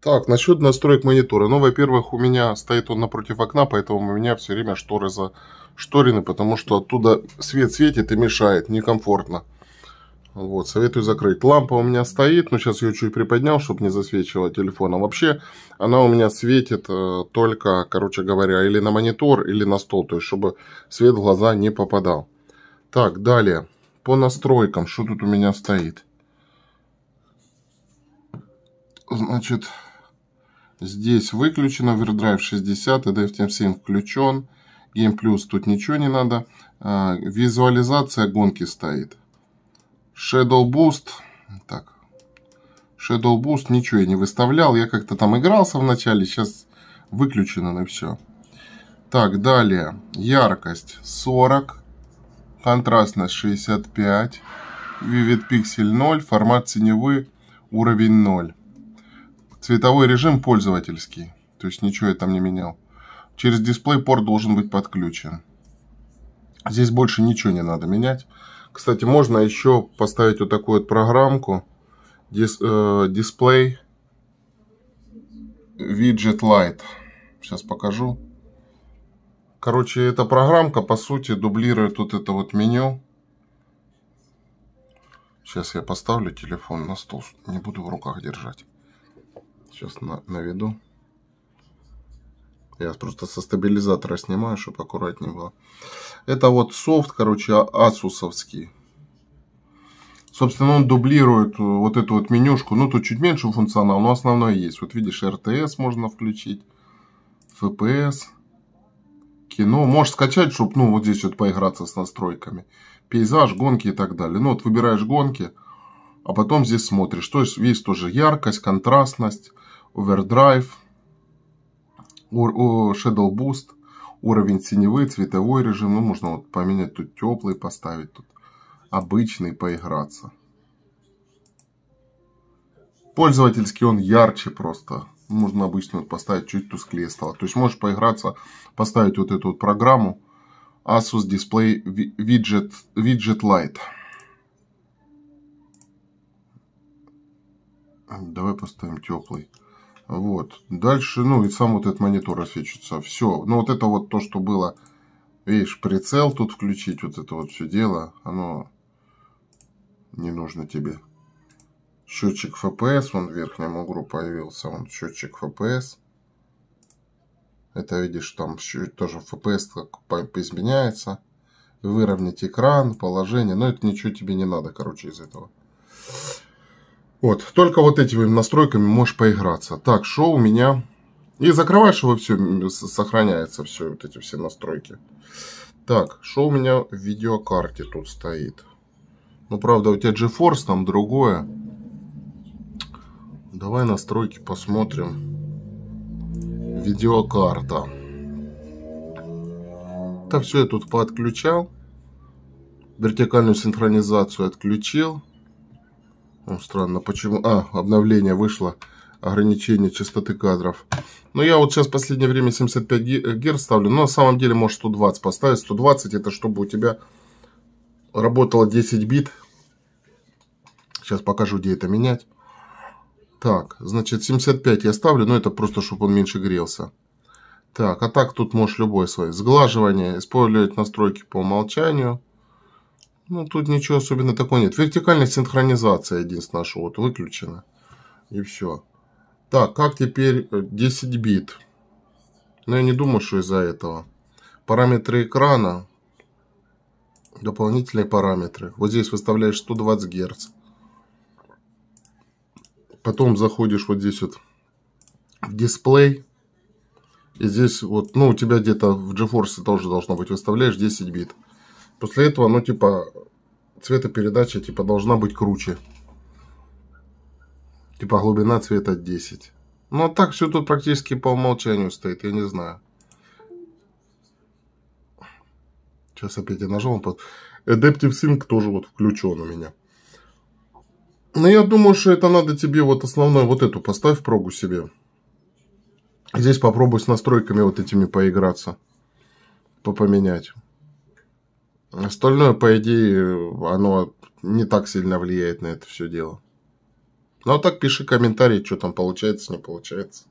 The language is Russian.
Так, насчет настроек монитора. Ну, во-первых, у меня стоит он напротив окна, поэтому у меня все время шторы за шторины, потому что оттуда свет светит и мешает, некомфортно. Вот, советую закрыть. Лампа у меня стоит, но сейчас ее чуть приподнял, чтобы не засвечивала телефон. А вообще, она у меня светит э, только, короче говоря, или на монитор, или на стол, то есть, чтобы свет в глаза не попадал. Так, далее. По настройкам, что тут у меня стоит? Значит, Здесь выключено, Overdrive 60, ADFTM7 включен, Game Plus тут ничего не надо. А, визуализация гонки стоит. Shadow Boost. Так. Shadow Boost ничего я не выставлял. Я как-то там игрался вначале, сейчас выключено на все. Так, далее. Яркость 40. Контрастность 65. Vivid Pixel 0. Формат синевы уровень 0. Цветовой режим пользовательский, то есть ничего я там не менял. Через дисплей порт должен быть подключен. Здесь больше ничего не надо менять. Кстати, можно еще поставить вот такую вот программку. Дис, э, дисплей виджет Light. Сейчас покажу. Короче, эта программка, по сути, дублирует вот это вот меню. Сейчас я поставлю телефон на стол. Не буду в руках держать. Сейчас на, наведу. Я просто со стабилизатора снимаю, чтобы аккуратнее было. Это вот софт, короче, асусовский. Собственно, он дублирует э, вот эту вот менюшку. Ну, тут чуть меньше функционал, но основное есть. Вот видишь, RTS можно включить, FPS, кино. Можешь скачать, чтобы, ну, вот здесь вот поиграться с настройками. Пейзаж, гонки и так далее. Ну, вот выбираешь гонки, а потом здесь смотришь. То есть, видишь тоже яркость, контрастность. Overdrive, Shadow Boost, уровень теневой, цветовой режим. Ну, можно вот поменять тут теплый, поставить тут обычный, поиграться. Пользовательский он ярче просто. Можно обычно вот поставить чуть тусклее стало. То есть можешь поиграться, поставить вот эту вот программу Asus Display Widget, Widget Light. Давай поставим теплый. Вот. Дальше, ну и сам вот этот монитор освечивается. Все. Ну вот это вот то, что было. Видишь, прицел тут включить, вот это вот все дело. Оно не нужно тебе. Счетчик FPS, он в верхнем углу появился. Он счетчик FPS. Это видишь, там тоже FPS как изменяется. Выровнять экран, положение. Но это ничего тебе не надо, короче, из этого. Вот, только вот этими настройками можешь поиграться. Так, что у меня? И закрываешь его, все, сохраняется все, вот эти все настройки. Так, что у меня в видеокарте тут стоит? Ну, правда, у тебя GeForce там другое. Давай настройки посмотрим. Видеокарта. Так, все я тут подключал. Вертикальную синхронизацию отключил странно, почему... А, обновление вышло. Ограничение частоты кадров. Ну, я вот сейчас в последнее время 75 Гц ставлю. Но на самом деле, можешь 120 поставить. 120 это чтобы у тебя работало 10 бит. Сейчас покажу, где это менять. Так, значит, 75 я ставлю. Но это просто, чтобы он меньше грелся. Так, а так тут можешь любой свой. Сглаживание. Использовать настройки по умолчанию. Ну, тут ничего особенно такого нет. Вертикальная синхронизация единственное, что вот выключена. И все. Так, как теперь 10 э, бит? Но ну, я не думаю, что из-за этого. Параметры экрана. Дополнительные параметры. Вот здесь выставляешь 120 Гц. Потом заходишь вот здесь вот в дисплей. И здесь вот, ну, у тебя где-то в GeForce тоже должно быть. Выставляешь 10 бит. После этого, ну, типа, цветопередача, типа, должна быть круче. Типа, глубина цвета 10. Ну, а так все тут практически по умолчанию стоит, я не знаю. Сейчас опять я нажал. Adaptive Sync тоже вот включен у меня. Но я думаю, что это надо тебе вот основной вот эту поставь прогу себе. Здесь попробуй с настройками вот этими поиграться. Попоменять. Остальное, по идее, оно не так сильно влияет на это все дело. Ну а так пиши комментарий, что там получается, не получается.